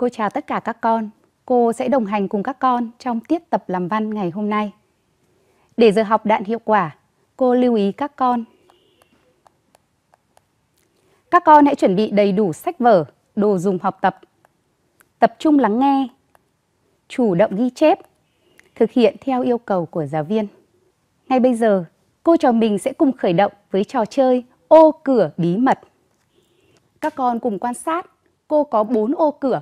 Cô chào tất cả các con. Cô sẽ đồng hành cùng các con trong tiết tập làm văn ngày hôm nay. Để giờ học đạn hiệu quả, cô lưu ý các con. Các con hãy chuẩn bị đầy đủ sách vở, đồ dùng học tập. Tập trung lắng nghe, chủ động ghi chép, thực hiện theo yêu cầu của giáo viên. Ngay bây giờ, cô trò mình sẽ cùng khởi động với trò chơi ô cửa bí mật. Các con cùng quan sát, cô có 4 ô cửa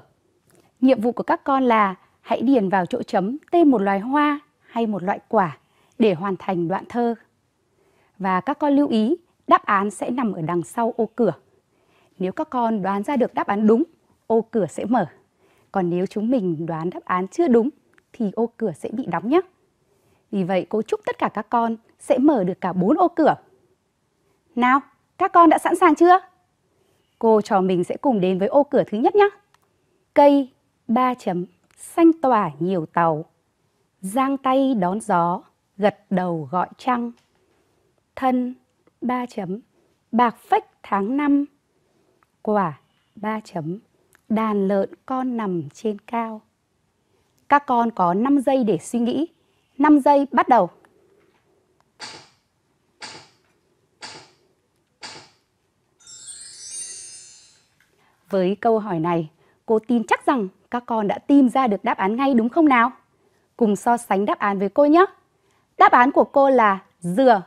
Nhiệm vụ của các con là hãy điền vào chỗ chấm tên một loài hoa hay một loại quả để hoàn thành đoạn thơ. Và các con lưu ý, đáp án sẽ nằm ở đằng sau ô cửa. Nếu các con đoán ra được đáp án đúng, ô cửa sẽ mở. Còn nếu chúng mình đoán đáp án chưa đúng thì ô cửa sẽ bị đóng nhé. Vì vậy cô chúc tất cả các con sẽ mở được cả bốn ô cửa. Nào, các con đã sẵn sàng chưa? Cô trò mình sẽ cùng đến với ô cửa thứ nhất nhé. Cây Ba chấm, xanh tỏa nhiều tàu. Giang tay đón gió, gật đầu gọi trăng. Thân, ba chấm, bạc phách tháng năm. Quả, ba chấm, đàn lợn con nằm trên cao. Các con có 5 giây để suy nghĩ. 5 giây bắt đầu. Với câu hỏi này, cô tin chắc rằng các con đã tìm ra được đáp án ngay đúng không nào? Cùng so sánh đáp án với cô nhé. Đáp án của cô là dừa.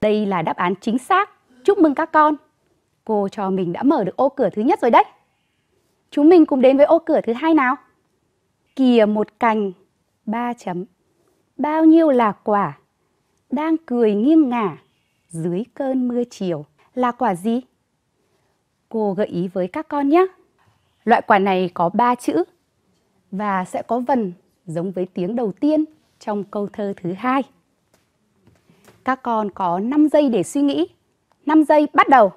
Đây là đáp án chính xác. Chúc mừng các con. Cô cho mình đã mở được ô cửa thứ nhất rồi đấy. Chúng mình cùng đến với ô cửa thứ hai nào. Kìa một cành, ba chấm. Bao nhiêu là quả? Đang cười nghiêng ngả dưới cơn mưa chiều là quả gì? Cô gợi ý với các con nhé. Loại quả này có ba chữ và sẽ có vần giống với tiếng đầu tiên trong câu thơ thứ hai. Các con có 5 giây để suy nghĩ. 5 giây bắt đầu.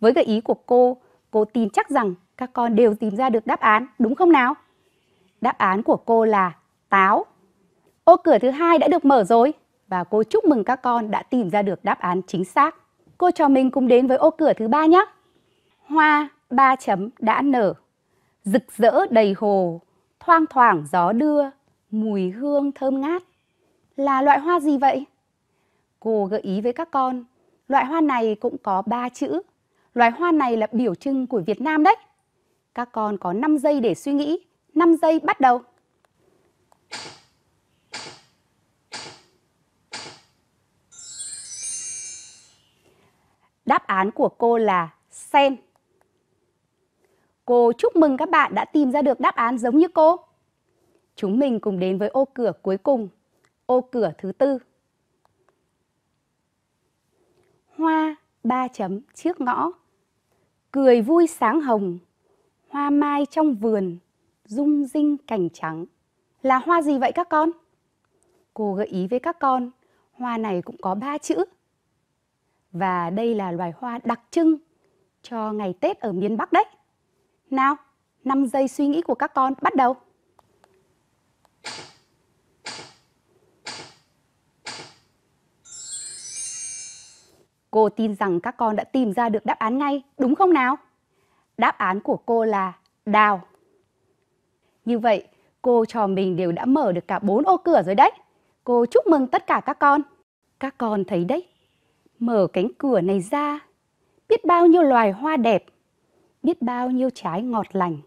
Với gợi ý của cô, cô tin chắc rằng các con đều tìm ra được đáp án, đúng không nào? Đáp án của cô là táo. Ô cửa thứ hai đã được mở rồi và cô chúc mừng các con đã tìm ra được đáp án chính xác. Cô trò mình cùng đến với ô cửa thứ ba nhé. Hoa ba chấm đã nở, rực rỡ đầy hồ, thoang thoảng gió đưa, mùi hương thơm ngát. Là loại hoa gì vậy? Cô gợi ý với các con, loại hoa này cũng có ba chữ. loại hoa này là biểu trưng của Việt Nam đấy. Các con có 5 giây để suy nghĩ, 5 giây bắt đầu. Đáp án của cô là sen. Cô chúc mừng các bạn đã tìm ra được đáp án giống như cô. Chúng mình cùng đến với ô cửa cuối cùng, ô cửa thứ tư. Hoa ba chấm trước ngõ, cười vui sáng hồng, hoa mai trong vườn, rung rinh cành trắng. Là hoa gì vậy các con? Cô gợi ý với các con, hoa này cũng có ba chữ và đây là loài hoa đặc trưng cho ngày Tết ở miền Bắc đấy. Nào, 5 giây suy nghĩ của các con bắt đầu. Cô tin rằng các con đã tìm ra được đáp án ngay, đúng không nào? Đáp án của cô là đào. Như vậy, cô trò mình đều đã mở được cả bốn ô cửa rồi đấy. Cô chúc mừng tất cả các con. Các con thấy đấy, Mở cánh cửa này ra, biết bao nhiêu loài hoa đẹp, biết bao nhiêu trái ngọt lành.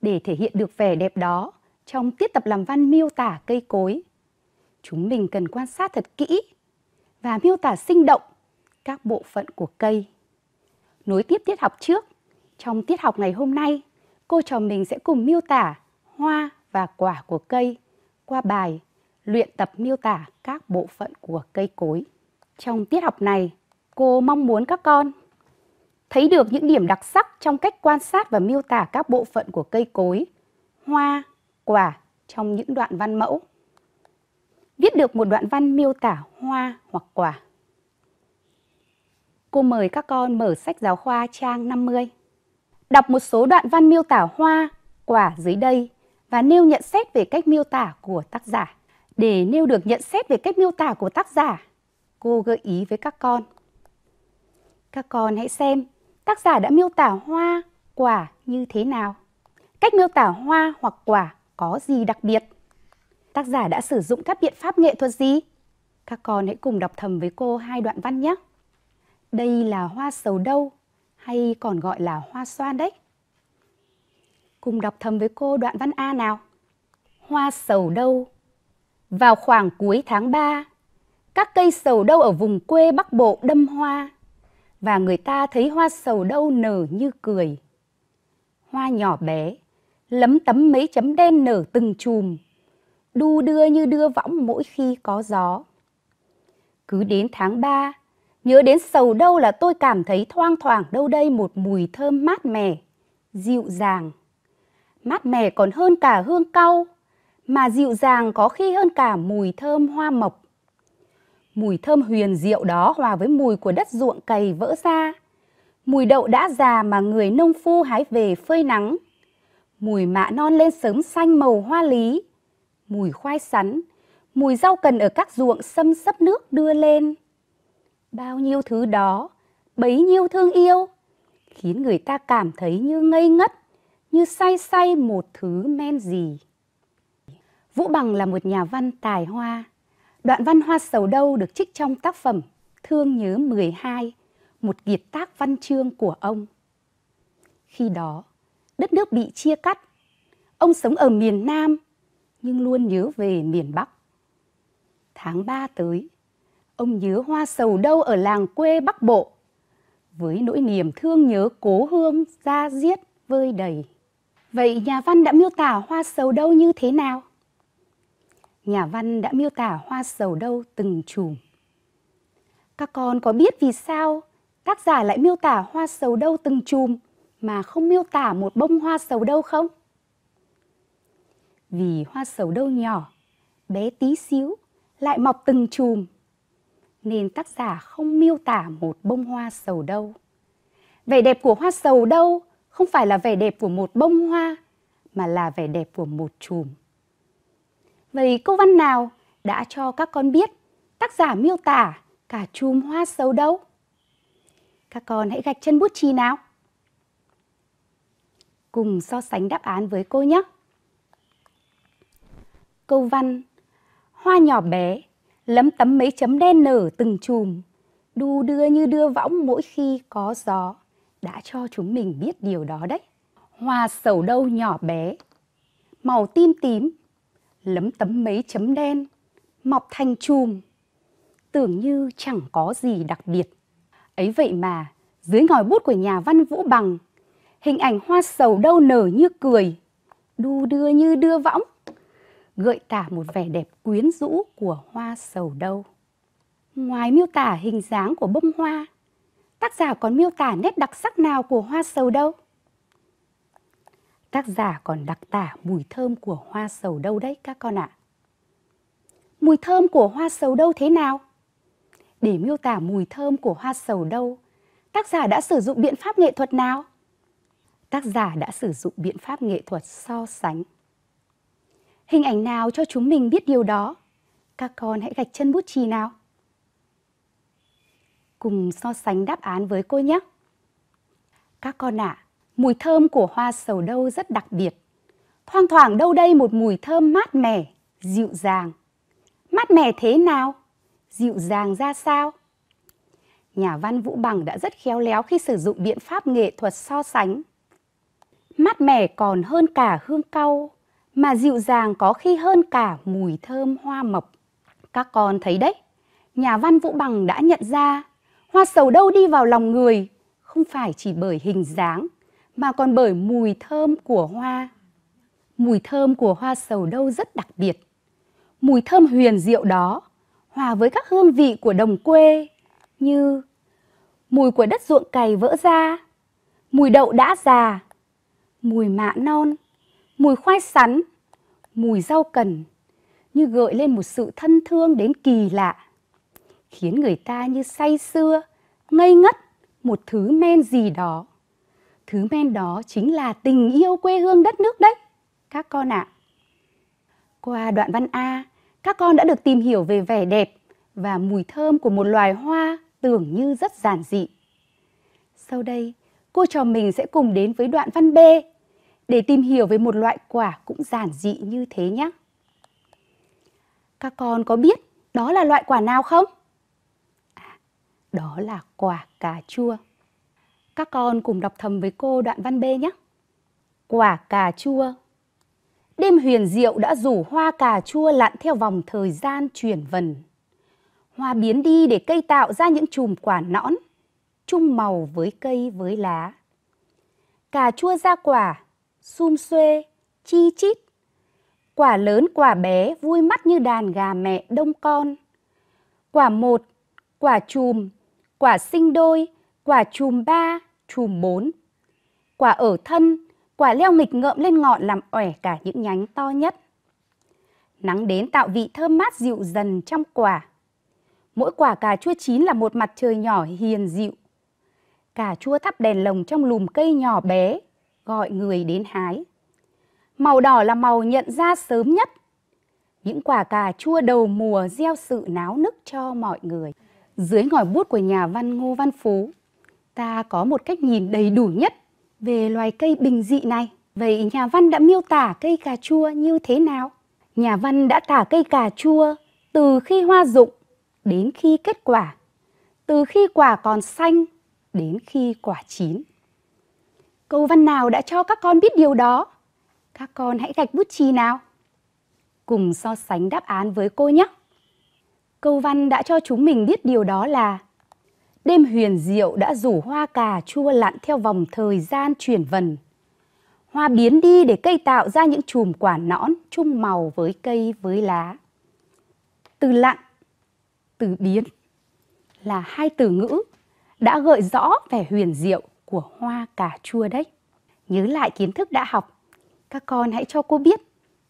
Để thể hiện được vẻ đẹp đó, trong tiết tập làm văn miêu tả cây cối, chúng mình cần quan sát thật kỹ và miêu tả sinh động các bộ phận của cây. Nối tiếp tiết học trước, trong tiết học ngày hôm nay, cô trò mình sẽ cùng miêu tả hoa và quả của cây qua bài luyện tập miêu tả các bộ phận của cây cối. Trong tiết học này, cô mong muốn các con thấy được những điểm đặc sắc trong cách quan sát và miêu tả các bộ phận của cây cối, hoa, quả trong những đoạn văn mẫu. Viết được một đoạn văn miêu tả hoa hoặc quả. Cô mời các con mở sách giáo khoa trang 50. Đọc một số đoạn văn miêu tả hoa, quả dưới đây và nêu nhận xét về cách miêu tả của tác giả. Để nêu được nhận xét về cách miêu tả của tác giả, cô gợi ý với các con. Các con hãy xem tác giả đã miêu tả hoa, quả như thế nào. Cách miêu tả hoa hoặc quả có gì đặc biệt? Tác giả đã sử dụng các biện pháp nghệ thuật gì? Các con hãy cùng đọc thầm với cô hai đoạn văn nhé. Đây là hoa sầu đâu hay còn gọi là hoa xoan đấy. Cùng đọc thầm với cô đoạn văn A nào. Hoa sầu đâu. Vào khoảng cuối tháng 3, các cây sầu đâu ở vùng quê Bắc Bộ đâm hoa, và người ta thấy hoa sầu đâu nở như cười. Hoa nhỏ bé, lấm tấm mấy chấm đen nở từng chùm, đu đưa như đưa võng mỗi khi có gió. Cứ đến tháng 3, nhớ đến sầu đâu là tôi cảm thấy thoang thoảng đâu đây một mùi thơm mát mẻ, dịu dàng. Mát mẻ còn hơn cả hương cau, mà dịu dàng có khi hơn cả mùi thơm hoa mộc. Mùi thơm huyền diệu đó hòa với mùi của đất ruộng cày vỡ ra. Mùi đậu đã già mà người nông phu hái về phơi nắng. Mùi mạ non lên sớm xanh màu hoa lý. Mùi khoai sắn, mùi rau cần ở các ruộng xâm sấp nước đưa lên. Bao nhiêu thứ đó, bấy nhiêu thương yêu, khiến người ta cảm thấy như ngây ngất, như say say một thứ men gì. Vũ Bằng là một nhà văn tài hoa, Đoạn văn Hoa Sầu Đâu được trích trong tác phẩm Thương Nhớ 12, một kiệt tác văn chương của ông. Khi đó, đất nước bị chia cắt. Ông sống ở miền Nam, nhưng luôn nhớ về miền Bắc. Tháng 3 tới, ông nhớ hoa sầu đâu ở làng quê Bắc Bộ, với nỗi niềm thương nhớ cố hương ra diết vơi đầy. Vậy nhà văn đã miêu tả hoa sầu đâu như thế nào? nhà văn đã miêu tả hoa sầu đâu từng chùm. Các con có biết vì sao tác giả lại miêu tả hoa sầu đâu từng chùm mà không miêu tả một bông hoa sầu đâu không? Vì hoa sầu đâu nhỏ, bé tí xíu, lại mọc từng chùm, nên tác giả không miêu tả một bông hoa sầu đâu. Vẻ đẹp của hoa sầu đâu không phải là vẻ đẹp của một bông hoa, mà là vẻ đẹp của một chùm Vậy câu văn nào đã cho các con biết tác giả miêu tả cả chùm hoa sầu đâu? Các con hãy gạch chân bút chì nào. Cùng so sánh đáp án với cô nhé. Câu văn Hoa nhỏ bé, lấm tấm mấy chấm đen nở từng chùm, đu đưa như đưa võng mỗi khi có gió, đã cho chúng mình biết điều đó đấy. Hoa sầu đâu nhỏ bé, màu tim tím lấm tấm mấy chấm đen, mọc thành chùm. Tưởng như chẳng có gì đặc biệt. Ấy vậy mà, dưới ngòi bút của nhà văn Vũ Bằng, hình ảnh hoa sầu đâu nở như cười, đu đưa như đưa võng, gợi tả một vẻ đẹp quyến rũ của hoa sầu đâu. Ngoài miêu tả hình dáng của bông hoa, tác giả còn miêu tả nét đặc sắc nào của hoa sầu đâu? tác giả còn đặc tả mùi thơm của hoa sầu đâu đấy các con ạ. Mùi thơm của hoa sầu đâu thế nào? Để miêu tả mùi thơm của hoa sầu đâu, tác giả đã sử dụng biện pháp nghệ thuật nào? Tác giả đã sử dụng biện pháp nghệ thuật so sánh. Hình ảnh nào cho chúng mình biết điều đó? Các con hãy gạch chân bút chì nào. Cùng so sánh đáp án với cô nhé. Các con ạ, à, Mùi thơm của hoa sầu đâu rất đặc biệt. Thoang thoảng đâu đây một mùi thơm mát mẻ, dịu dàng. Mát mẻ thế nào? Dịu dàng ra sao? Nhà văn Vũ Bằng đã rất khéo léo khi sử dụng biện pháp nghệ thuật so sánh. Mát mẻ còn hơn cả hương cau, mà dịu dàng có khi hơn cả mùi thơm hoa mộc. Các con thấy đấy, nhà văn Vũ Bằng đã nhận ra hoa sầu đâu đi vào lòng người không phải chỉ bởi hình dáng mà còn bởi mùi thơm của hoa. Mùi thơm của hoa sầu đâu rất đặc biệt. Mùi thơm huyền diệu đó hòa với các hương vị của đồng quê như mùi của đất ruộng cày vỡ ra, mùi đậu đã già, mùi mạ non, mùi khoai sắn, mùi rau cần như gợi lên một sự thân thương đến kỳ lạ, khiến người ta như say xưa, ngây ngất một thứ men gì đó thứ men đó chính là tình yêu quê hương đất nước đấy các con ạ. À. Qua đoạn văn A, các con đã được tìm hiểu về vẻ đẹp và mùi thơm của một loài hoa tưởng như rất giản dị. Sau đây, cô trò mình sẽ cùng đến với đoạn văn B để tìm hiểu về một loại quả cũng giản dị như thế nhé. Các con có biết đó là loại quả nào không? À, đó là quả cà chua. Các con cùng đọc thầm với cô đoạn văn B nhé. Quả cà chua Đêm huyền diệu đã rủ hoa cà chua lặn theo vòng thời gian chuyển vần. Hoa biến đi để cây tạo ra những chùm quả nõn, chung màu với cây với lá. Cà chua ra quả, sum xuê, chi chít. Quả lớn quả bé vui mắt như đàn gà mẹ đông con. Quả một, quả chùm, quả sinh đôi, quả chùm ba, chùm bốn Quả ở thân, quả leo nghịch ngợm lên ngọn làm ẻ cả những nhánh to nhất. Nắng đến tạo vị thơm mát dịu dần trong quả. Mỗi quả cà chua chín là một mặt trời nhỏ hiền dịu. Cà chua thắp đèn lồng trong lùm cây nhỏ bé, gọi người đến hái. Màu đỏ là màu nhận ra sớm nhất. Những quả cà chua đầu mùa gieo sự náo nức cho mọi người. Dưới ngòi bút của nhà văn Ngô Văn Phú, ta có một cách nhìn đầy đủ nhất về loài cây bình dị này. Vậy nhà văn đã miêu tả cây cà chua như thế nào? Nhà văn đã tả cây cà chua từ khi hoa rụng đến khi kết quả, từ khi quả còn xanh đến khi quả chín. Câu văn nào đã cho các con biết điều đó? Các con hãy gạch bút chì nào. Cùng so sánh đáp án với cô nhé. Câu văn đã cho chúng mình biết điều đó là Đêm huyền diệu đã rủ hoa cà chua lặn theo vòng thời gian chuyển vần. Hoa biến đi để cây tạo ra những chùm quả nõn chung màu với cây với lá. Từ lặn, từ biến là hai từ ngữ đã gợi rõ vẻ huyền diệu của hoa cà chua đấy. Nhớ lại kiến thức đã học, các con hãy cho cô biết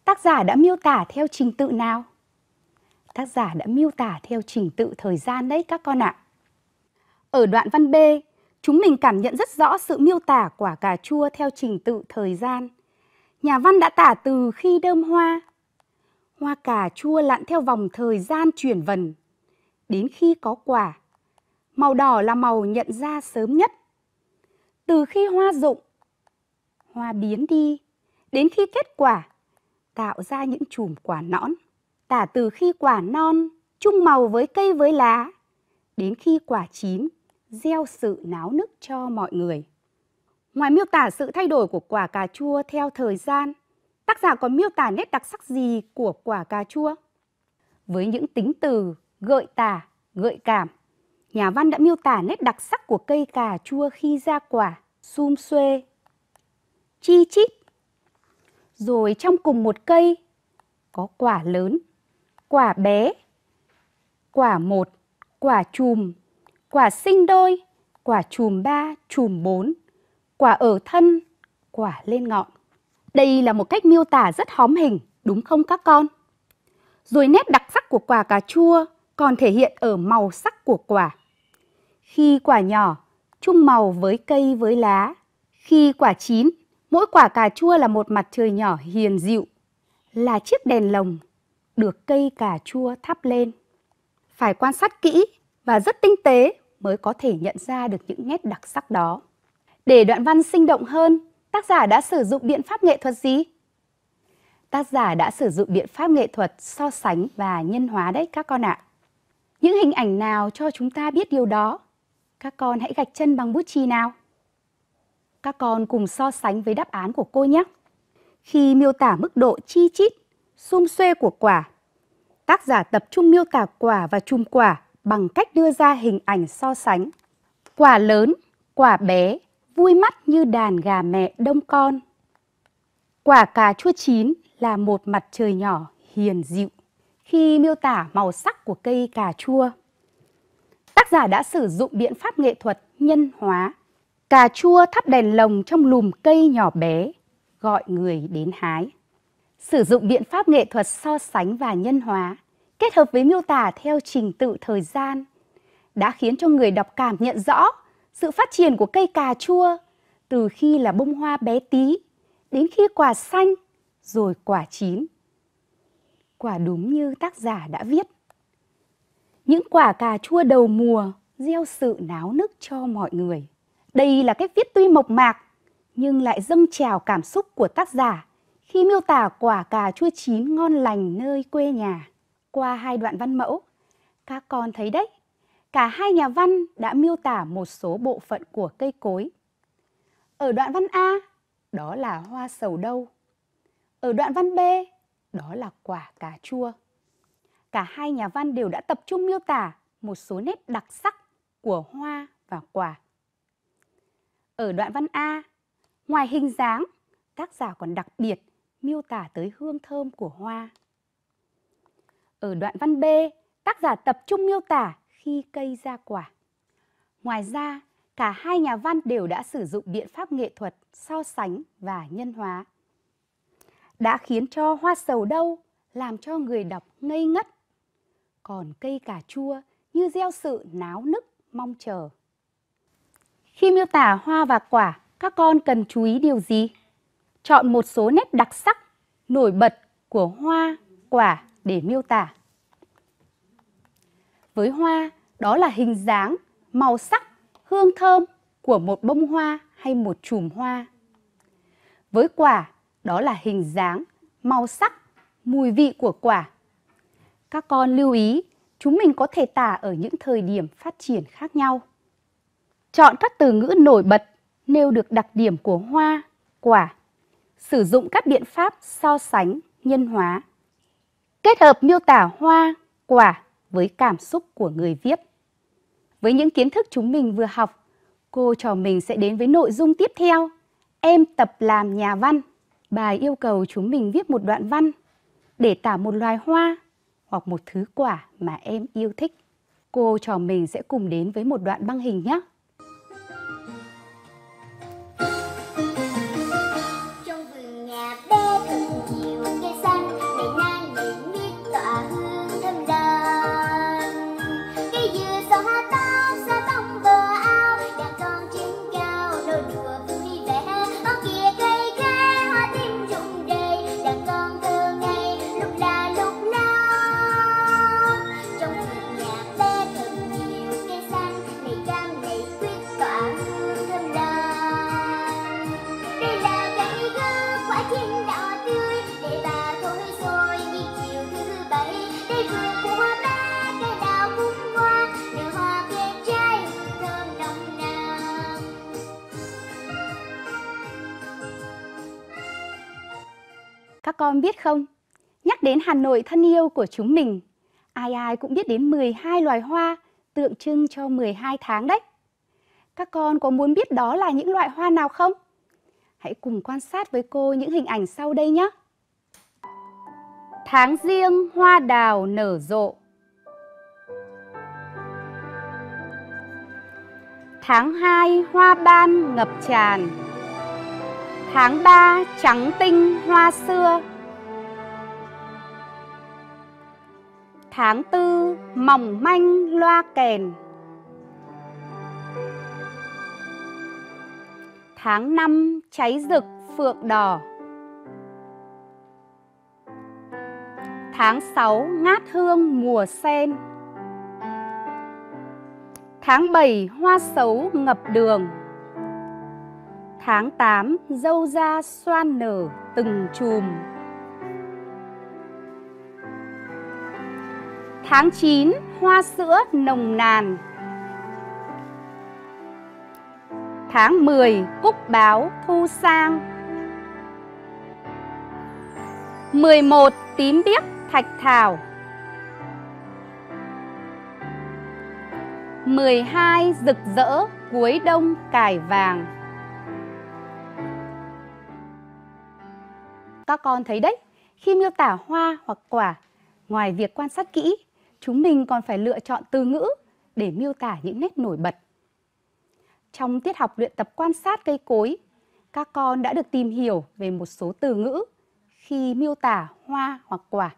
tác giả đã miêu tả theo trình tự nào. Tác giả đã miêu tả theo trình tự thời gian đấy các con ạ. À. Ở đoạn văn B, chúng mình cảm nhận rất rõ sự miêu tả quả cà chua theo trình tự thời gian. Nhà văn đã tả từ khi đơm hoa, hoa cà chua lặn theo vòng thời gian chuyển vần, đến khi có quả. Màu đỏ là màu nhận ra sớm nhất. Từ khi hoa rụng, hoa biến đi, đến khi kết quả, tạo ra những chùm quả nõn. Tả từ khi quả non, chung màu với cây với lá, đến khi quả chín, gieo sự náo nức cho mọi người. Ngoài miêu tả sự thay đổi của quả cà chua theo thời gian, tác giả còn miêu tả nét đặc sắc gì của quả cà chua? Với những tính từ gợi tả, gợi cảm, nhà văn đã miêu tả nét đặc sắc của cây cà chua khi ra quả, sum xuê, chi chít. Rồi trong cùng một cây có quả lớn, quả bé, quả một, quả chùm quả sinh đôi, quả chùm ba, chùm bốn, quả ở thân, quả lên ngọn. Đây là một cách miêu tả rất hóm hình, đúng không các con? Rồi nét đặc sắc của quả cà chua còn thể hiện ở màu sắc của quả. Khi quả nhỏ, chung màu với cây với lá. Khi quả chín, mỗi quả cà chua là một mặt trời nhỏ hiền dịu, là chiếc đèn lồng được cây cà chua thắp lên. Phải quan sát kỹ và rất tinh tế mới có thể nhận ra được những nét đặc sắc đó. Để đoạn văn sinh động hơn, tác giả đã sử dụng biện pháp nghệ thuật gì? Tác giả đã sử dụng biện pháp nghệ thuật so sánh và nhân hóa đấy các con ạ. À. Những hình ảnh nào cho chúng ta biết điều đó? Các con hãy gạch chân bằng bút chì nào. Các con cùng so sánh với đáp án của cô nhé. Khi miêu tả mức độ chi chít, xum xuê của quả, tác giả tập trung miêu tả quả và chùm quả bằng cách đưa ra hình ảnh so sánh. Quả lớn, quả bé, vui mắt như đàn gà mẹ đông con. Quả cà chua chín là một mặt trời nhỏ hiền dịu khi miêu tả màu sắc của cây cà chua. Tác giả đã sử dụng biện pháp nghệ thuật nhân hóa. Cà chua thắp đèn lồng trong lùm cây nhỏ bé, gọi người đến hái. Sử dụng biện pháp nghệ thuật so sánh và nhân hóa kết hợp với miêu tả theo trình tự thời gian đã khiến cho người đọc cảm nhận rõ sự phát triển của cây cà chua từ khi là bông hoa bé tí đến khi quả xanh rồi quả chín. Quả đúng như tác giả đã viết. Những quả cà chua đầu mùa gieo sự náo nức cho mọi người. Đây là cách viết tuy mộc mạc nhưng lại dâng trào cảm xúc của tác giả khi miêu tả quả cà chua chín ngon lành nơi quê nhà qua hai đoạn văn mẫu. Các con thấy đấy, cả hai nhà văn đã miêu tả một số bộ phận của cây cối. Ở đoạn văn A, đó là hoa sầu đâu. Ở đoạn văn B, đó là quả cà chua. Cả hai nhà văn đều đã tập trung miêu tả một số nét đặc sắc của hoa và quả. Ở đoạn văn A, ngoài hình dáng, tác giả còn đặc biệt miêu tả tới hương thơm của hoa. Ở đoạn văn B, tác giả tập trung miêu tả khi cây ra quả. Ngoài ra, cả hai nhà văn đều đã sử dụng biện pháp nghệ thuật so sánh và nhân hóa. Đã khiến cho hoa sầu đâu làm cho người đọc ngây ngất. Còn cây cà chua như gieo sự náo nức mong chờ. Khi miêu tả hoa và quả, các con cần chú ý điều gì? Chọn một số nét đặc sắc, nổi bật của hoa, quả để miêu tả. Với hoa, đó là hình dáng, màu sắc, hương thơm của một bông hoa hay một chùm hoa. Với quả, đó là hình dáng, màu sắc, mùi vị của quả. Các con lưu ý, chúng mình có thể tả ở những thời điểm phát triển khác nhau. Chọn các từ ngữ nổi bật, nêu được đặc điểm của hoa, quả. Sử dụng các biện pháp so sánh, nhân hóa kết hợp miêu tả hoa, quả với cảm xúc của người viết. Với những kiến thức chúng mình vừa học, cô trò mình sẽ đến với nội dung tiếp theo. Em tập làm nhà văn. Bài yêu cầu chúng mình viết một đoạn văn để tả một loài hoa hoặc một thứ quả mà em yêu thích. Cô trò mình sẽ cùng đến với một đoạn băng hình nhé. con biết không? Nhắc đến Hà Nội thân yêu của chúng mình, ai ai cũng biết đến 12 loài hoa tượng trưng cho 12 tháng đấy. Các con có muốn biết đó là những loại hoa nào không? Hãy cùng quan sát với cô những hình ảnh sau đây nhé. Tháng riêng hoa đào nở rộ. Tháng 2 hoa ban ngập tràn. Tháng ba trắng tinh hoa xưa Tháng tư mỏng manh loa kèn Tháng năm cháy rực phượng đỏ Tháng sáu ngát hương mùa sen Tháng bảy hoa sấu ngập đường Tháng 8 dâu ra xoan nở từng chùm Tháng 9 hoa sữa nồng nàn Tháng 10 cúc báo thu sang 11 tím biếc thạch thảo 12 rực rỡ cuối đông cải vàng Các con thấy đấy, khi miêu tả hoa hoặc quả, ngoài việc quan sát kỹ, chúng mình còn phải lựa chọn từ ngữ để miêu tả những nét nổi bật. Trong tiết học luyện tập quan sát cây cối, các con đã được tìm hiểu về một số từ ngữ khi miêu tả hoa hoặc quả.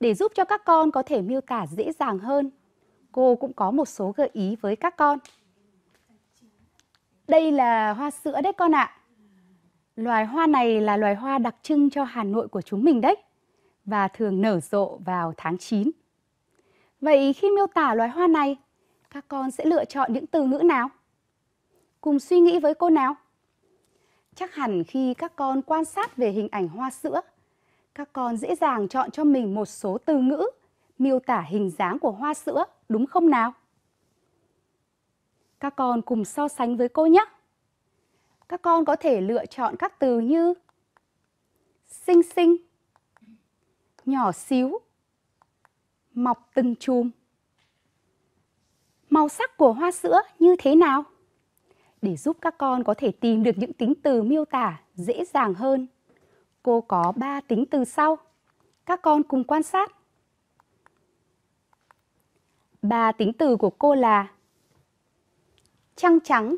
Để giúp cho các con có thể miêu tả dễ dàng hơn, cô cũng có một số gợi ý với các con. Đây là hoa sữa đấy con ạ. À. Loài hoa này là loài hoa đặc trưng cho Hà Nội của chúng mình đấy và thường nở rộ vào tháng 9. Vậy khi miêu tả loài hoa này, các con sẽ lựa chọn những từ ngữ nào? Cùng suy nghĩ với cô nào. Chắc hẳn khi các con quan sát về hình ảnh hoa sữa, các con dễ dàng chọn cho mình một số từ ngữ miêu tả hình dáng của hoa sữa, đúng không nào? Các con cùng so sánh với cô nhé các con có thể lựa chọn các từ như xinh xinh, nhỏ xíu, mọc từng chùm. Màu sắc của hoa sữa như thế nào? Để giúp các con có thể tìm được những tính từ miêu tả dễ dàng hơn, cô có 3 tính từ sau. Các con cùng quan sát. Ba tính từ của cô là trăng trắng,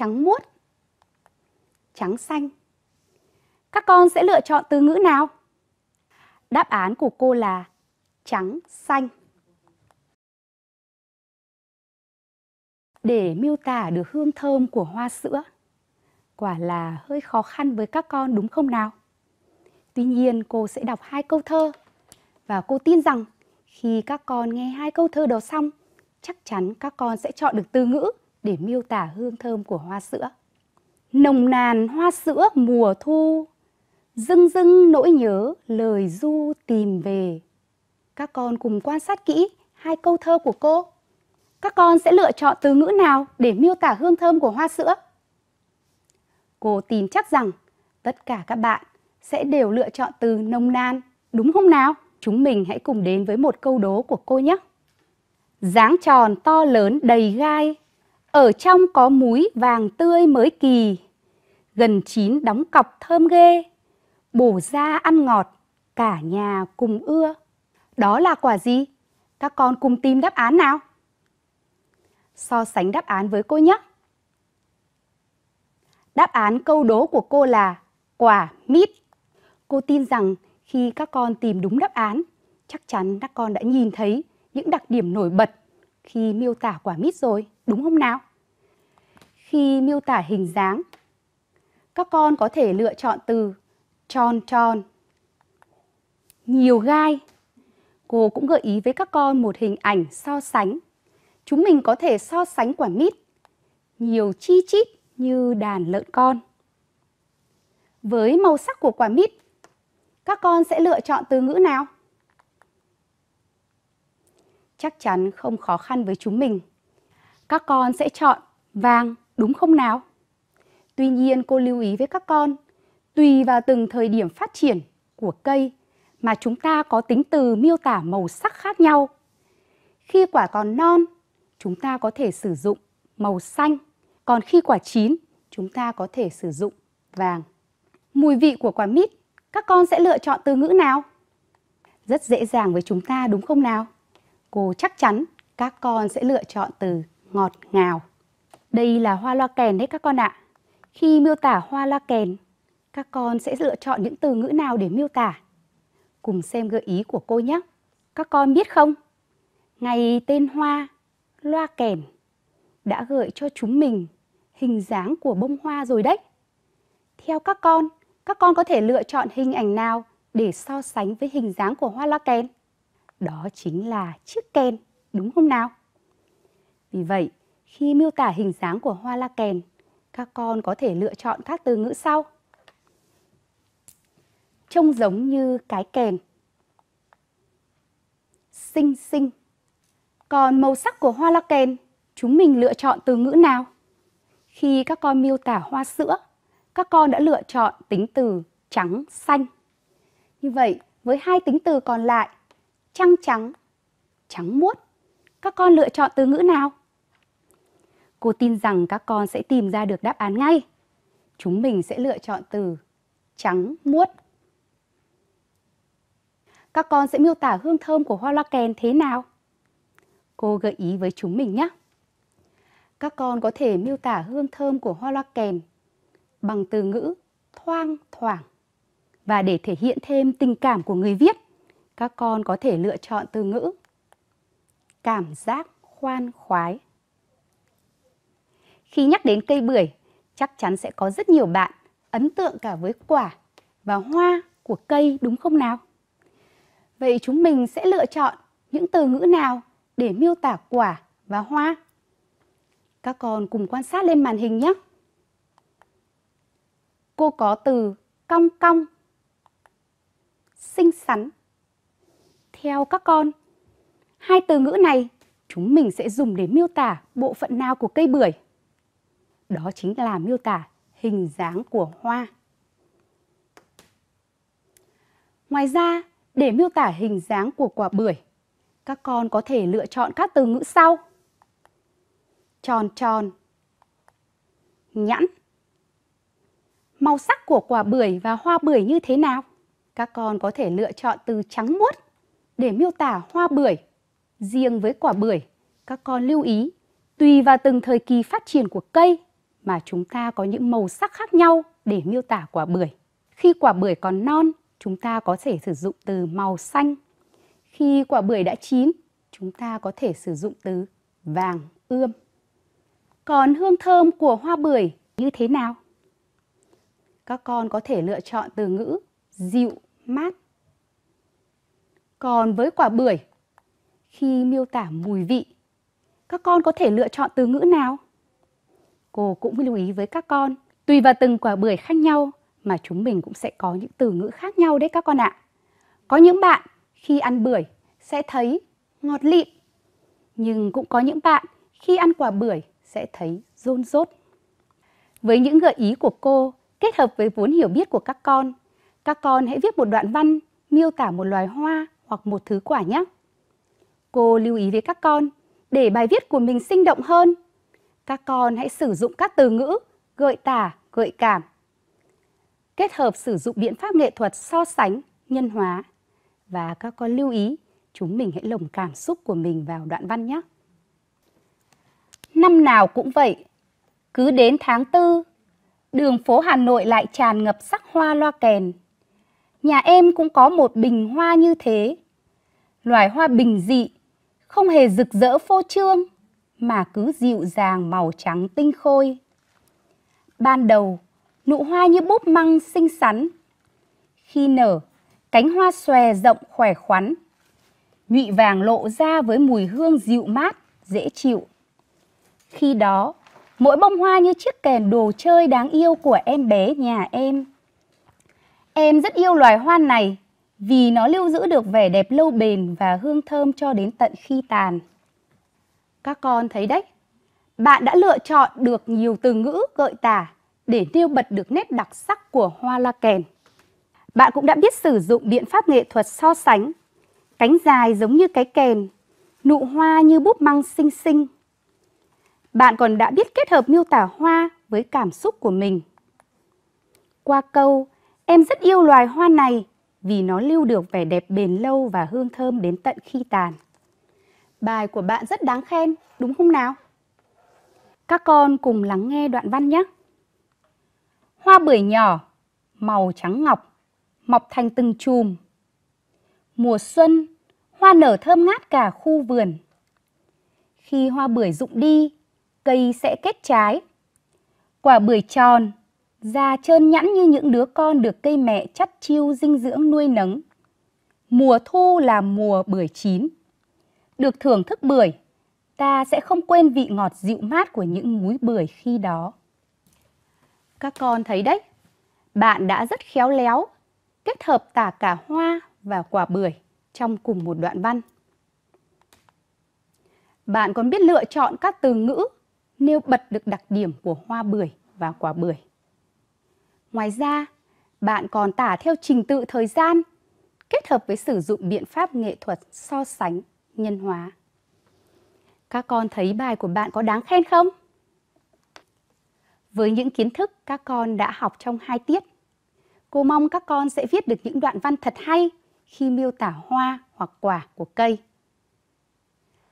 trắng muốt, trắng xanh. Các con sẽ lựa chọn từ ngữ nào? Đáp án của cô là trắng xanh. Để miêu tả được hương thơm của hoa sữa, quả là hơi khó khăn với các con đúng không nào? Tuy nhiên cô sẽ đọc hai câu thơ và cô tin rằng khi các con nghe hai câu thơ đó xong, chắc chắn các con sẽ chọn được từ ngữ để miêu tả hương thơm của hoa sữa. Nồng nàn hoa sữa mùa thu, dưng dưng nỗi nhớ lời du tìm về. Các con cùng quan sát kỹ hai câu thơ của cô. Các con sẽ lựa chọn từ ngữ nào để miêu tả hương thơm của hoa sữa? Cô tin chắc rằng tất cả các bạn sẽ đều lựa chọn từ nồng nàn, đúng không nào? Chúng mình hãy cùng đến với một câu đố của cô nhé. Dáng tròn to lớn đầy gai, ở trong có múi vàng tươi mới kỳ, gần chín đóng cọc thơm ghê, bổ ra ăn ngọt, cả nhà cùng ưa. Đó là quả gì? Các con cùng tìm đáp án nào. So sánh đáp án với cô nhé. Đáp án câu đố của cô là quả mít. Cô tin rằng khi các con tìm đúng đáp án, chắc chắn các con đã nhìn thấy những đặc điểm nổi bật khi miêu tả quả mít rồi đúng không nào? Khi miêu tả hình dáng, các con có thể lựa chọn từ tròn tròn, nhiều gai. Cô cũng gợi ý với các con một hình ảnh so sánh. Chúng mình có thể so sánh quả mít, nhiều chi chít như đàn lợn con. Với màu sắc của quả mít, các con sẽ lựa chọn từ ngữ nào? Chắc chắn không khó khăn với chúng mình các con sẽ chọn vàng đúng không nào? Tuy nhiên cô lưu ý với các con, tùy vào từng thời điểm phát triển của cây mà chúng ta có tính từ miêu tả màu sắc khác nhau. Khi quả còn non, chúng ta có thể sử dụng màu xanh, còn khi quả chín, chúng ta có thể sử dụng vàng. Mùi vị của quả mít, các con sẽ lựa chọn từ ngữ nào? Rất dễ dàng với chúng ta đúng không nào? Cô chắc chắn các con sẽ lựa chọn từ ngọt ngào. Đây là hoa loa kèn đấy các con ạ. Khi miêu tả hoa loa kèn, các con sẽ lựa chọn những từ ngữ nào để miêu tả? Cùng xem gợi ý của cô nhé. Các con biết không? Ngày tên hoa, loa kèn đã gợi cho chúng mình hình dáng của bông hoa rồi đấy. Theo các con, các con có thể lựa chọn hình ảnh nào để so sánh với hình dáng của hoa loa kèn? Đó chính là chiếc kèn, đúng không nào? Vì vậy, khi miêu tả hình dáng của hoa la kèn, các con có thể lựa chọn các từ ngữ sau. Trông giống như cái kèn. Xinh xinh. Còn màu sắc của hoa la kèn, chúng mình lựa chọn từ ngữ nào? Khi các con miêu tả hoa sữa, các con đã lựa chọn tính từ trắng, xanh. Như vậy, với hai tính từ còn lại, trăng trắng, trắng muốt, các con lựa chọn từ ngữ nào? Cô tin rằng các con sẽ tìm ra được đáp án ngay. Chúng mình sẽ lựa chọn từ trắng muốt. Các con sẽ miêu tả hương thơm của hoa loa kèn thế nào? Cô gợi ý với chúng mình nhé. Các con có thể miêu tả hương thơm của hoa loa kèn bằng từ ngữ thoang thoảng. Và để thể hiện thêm tình cảm của người viết, các con có thể lựa chọn từ ngữ cảm giác khoan khoái khi nhắc đến cây bưởi, chắc chắn sẽ có rất nhiều bạn ấn tượng cả với quả và hoa của cây đúng không nào? Vậy chúng mình sẽ lựa chọn những từ ngữ nào để miêu tả quả và hoa? Các con cùng quan sát lên màn hình nhé. Cô có từ cong cong, xinh xắn. Theo các con, hai từ ngữ này chúng mình sẽ dùng để miêu tả bộ phận nào của cây bưởi? đó chính là miêu tả hình dáng của hoa. Ngoài ra, để miêu tả hình dáng của quả bưởi, các con có thể lựa chọn các từ ngữ sau. Tròn tròn, nhẵn. Màu sắc của quả bưởi và hoa bưởi như thế nào? Các con có thể lựa chọn từ trắng muốt để miêu tả hoa bưởi. Riêng với quả bưởi, các con lưu ý, tùy vào từng thời kỳ phát triển của cây mà chúng ta có những màu sắc khác nhau để miêu tả quả bưởi. Khi quả bưởi còn non, chúng ta có thể sử dụng từ màu xanh. Khi quả bưởi đã chín, chúng ta có thể sử dụng từ vàng ươm. Còn hương thơm của hoa bưởi như thế nào? Các con có thể lựa chọn từ ngữ dịu, mát. Còn với quả bưởi, khi miêu tả mùi vị, các con có thể lựa chọn từ ngữ nào? cô cũng lưu ý với các con, tùy vào từng quả bưởi khác nhau mà chúng mình cũng sẽ có những từ ngữ khác nhau đấy các con ạ. Có những bạn khi ăn bưởi sẽ thấy ngọt lịm, nhưng cũng có những bạn khi ăn quả bưởi sẽ thấy rôn rốt. Với những gợi ý của cô kết hợp với vốn hiểu biết của các con, các con hãy viết một đoạn văn miêu tả một loài hoa hoặc một thứ quả nhé. Cô lưu ý với các con để bài viết của mình sinh động hơn các con hãy sử dụng các từ ngữ gợi tả, gợi cảm. Kết hợp sử dụng biện pháp nghệ thuật so sánh, nhân hóa. Và các con lưu ý, chúng mình hãy lồng cảm xúc của mình vào đoạn văn nhé. Năm nào cũng vậy, cứ đến tháng tư, đường phố Hà Nội lại tràn ngập sắc hoa loa kèn. Nhà em cũng có một bình hoa như thế. Loài hoa bình dị, không hề rực rỡ phô trương, mà cứ dịu dàng màu trắng tinh khôi. Ban đầu, nụ hoa như búp măng xinh xắn. Khi nở, cánh hoa xòe rộng khỏe khoắn. Nhụy vàng lộ ra với mùi hương dịu mát, dễ chịu. Khi đó, mỗi bông hoa như chiếc kèn đồ chơi đáng yêu của em bé nhà em. Em rất yêu loài hoa này vì nó lưu giữ được vẻ đẹp lâu bền và hương thơm cho đến tận khi tàn. Các con thấy đấy, bạn đã lựa chọn được nhiều từ ngữ gợi tả để nêu bật được nét đặc sắc của hoa la kèn. Bạn cũng đã biết sử dụng biện pháp nghệ thuật so sánh. Cánh dài giống như cái kèn, nụ hoa như búp măng xinh xinh. Bạn còn đã biết kết hợp miêu tả hoa với cảm xúc của mình. Qua câu, em rất yêu loài hoa này vì nó lưu được vẻ đẹp bền lâu và hương thơm đến tận khi tàn. Bài của bạn rất đáng khen, đúng không nào? Các con cùng lắng nghe đoạn văn nhé. Hoa bưởi nhỏ, màu trắng ngọc, mọc thành từng chùm. Mùa xuân, hoa nở thơm ngát cả khu vườn. Khi hoa bưởi rụng đi, cây sẽ kết trái. Quả bưởi tròn, da trơn nhẵn như những đứa con được cây mẹ chắt chiêu dinh dưỡng nuôi nấng. Mùa thu là mùa bưởi chín được thưởng thức bưởi, ta sẽ không quên vị ngọt dịu mát của những múi bưởi khi đó. Các con thấy đấy, bạn đã rất khéo léo, kết hợp tả cả hoa và quả bưởi trong cùng một đoạn văn. Bạn còn biết lựa chọn các từ ngữ nêu bật được đặc điểm của hoa bưởi và quả bưởi. Ngoài ra, bạn còn tả theo trình tự thời gian, kết hợp với sử dụng biện pháp nghệ thuật so sánh nhân hóa. Các con thấy bài của bạn có đáng khen không? Với những kiến thức các con đã học trong hai tiết, cô mong các con sẽ viết được những đoạn văn thật hay khi miêu tả hoa hoặc quả của cây.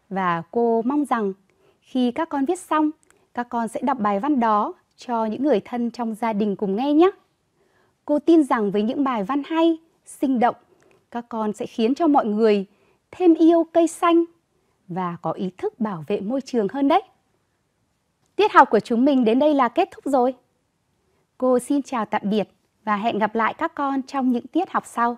Và cô mong rằng khi các con viết xong, các con sẽ đọc bài văn đó cho những người thân trong gia đình cùng nghe nhé. Cô tin rằng với những bài văn hay, sinh động, các con sẽ khiến cho mọi người thêm yêu cây xanh và có ý thức bảo vệ môi trường hơn đấy. Tiết học của chúng mình đến đây là kết thúc rồi. Cô xin chào tạm biệt và hẹn gặp lại các con trong những tiết học sau.